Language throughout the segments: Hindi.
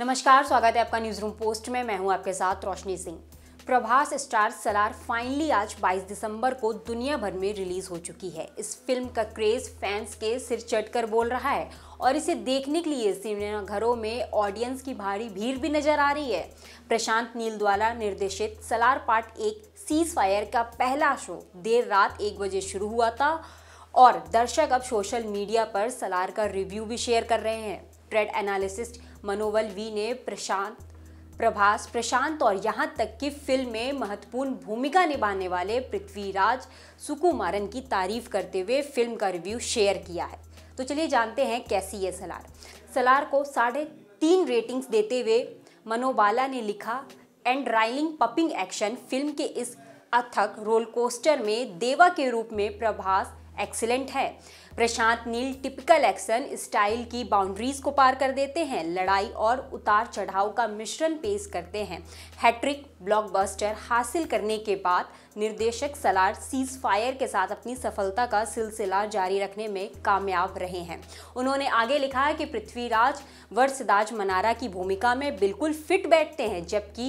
नमस्कार स्वागत है आपका न्यूज रूम पोस्ट में मैं हूं आपके साथ रोशनी सिंह प्रभास स्टार सलार फाइनली आज 22 दिसंबर को दुनिया भर में रिलीज हो चुकी है इस फिल्म का क्रेज फैंस के सिर चढ़कर बोल रहा है और इसे देखने के लिए घरों में ऑडियंस की भारी भीड़ भी नजर आ रही है प्रशांत नील द्वारा निर्देशित सलार पार्ट एक सीज फायर का पहला शो देर रात एक बजे शुरू हुआ था और दर्शक अब सोशल मीडिया पर सलार का रिव्यू भी शेयर कर रहे हैं ट्रेड एनालिसिस्ट मनोवल वी ने प्रशांत प्रभास प्रशांत और यहाँ तक कि फिल्म में महत्वपूर्ण भूमिका निभाने वाले पृथ्वीराज सुकुमारन की तारीफ करते हुए फिल्म का रिव्यू शेयर किया है तो चलिए जानते हैं कैसी है सलार सलार को साढ़े तीन रेटिंग्स देते हुए मनोबाला ने लिखा and riling pumping action film के इस अथक रोल कोस्टर में देवा के रूप में प्रभास एक्सीलेंट है Prashanth Neel typical action style की बाउंड्रीज को पार कर देते हैं लड़ाई और उतार चढ़ाव का मिश्रण पेश करते हैं हैट्रिक ब्लॉकबस्टर हासिल करने के बाद निर्देशक सलार सीज फायर के साथ अपनी सफलता का सिलसिला जारी रखने में कामयाब रहे हैं उन्होंने आगे लिखा है कि पृथ्वीराज वर्षदाज मनारा की भूमिका में बिल्कुल फिट बैठते हैं जबकि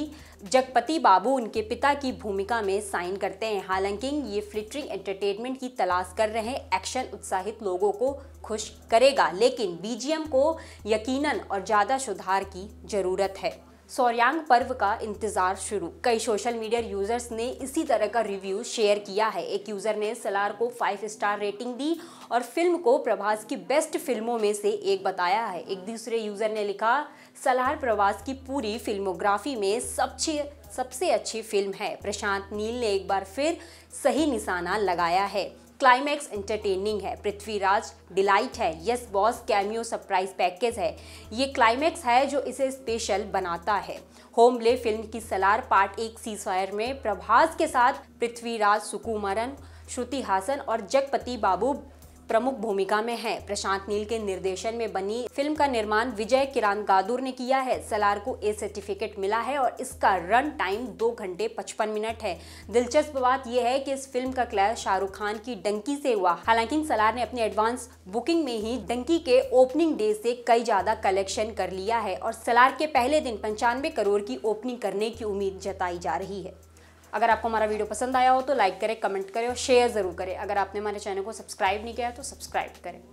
जगपति बाबू उनके पिता की भूमिका में साइन करते हैं हालांकि ये फ्लिटरिंग एंटरटेनमेंट की तलाश कर रहे एक्शन उत्साहित अधिक लोगों को खुश करेगा लेकिन बीजीएम को यकीनन और ज़्यादा सुधार की ज़रूरत है सौर्यांग पर्व का इंतजार शुरू कई सोशल मीडिया यूजर्स ने इसी तरह का रिव्यू शेयर किया है एक यूजर ने सलार को फाइव स्टार रेटिंग दी और फिल्म को प्रभास की बेस्ट फिल्मों में से एक बताया है एक दूसरे यूजर ने लिखा सलार प्रभास की पूरी फिल्मोग्राफी में सबसे सबसे अच्छी फिल्म है प्रशांत नील ने एक बार फिर सही निशाना लगाया है क्लाइमैक्स एंटरटेनिंग है पृथ्वीराज डिलाइट है yes boss cameo surprise package है ये क्लाइमैक्स है जो इसे स्पेशल बनाता है होमले फिल्म की सलार पार्ट एक सी फायर में प्रभास के साथ पृथ्वीराज सुकुमरन श्रुति हासन और जगपति बाबू प्रमुख भूमिका में है प्रशांत नील के निर्देशन में बनी फिल्म का निर्माण विजय किरान गादुर ने किया है सलार को ए सर्टिफिकेट मिला है और इसका रन टाइम दो घंटे पचपन मिनट है दिलचस्प बात यह है कि इस फिल्म का क्लैश शाहरुख खान की डंकी से हुआ हालांकि सलार ने अपने एडवांस बुकिंग में ही डंकी के ओपनिंग डे से कई ज्यादा कलेक्शन कर लिया है और सलार के पहले दिन पंचानवे करोड़ की ओपनिंग करने की उम्मीद जताई जा रही है अगर आपको हमारा वीडियो पसंद आया हो तो लाइक करें कमेंट करें और शेयर ज़रूर करें अगर आपने हमारे चैनल को सब्सक्राइब नहीं किया तो सब्सक्राइब करें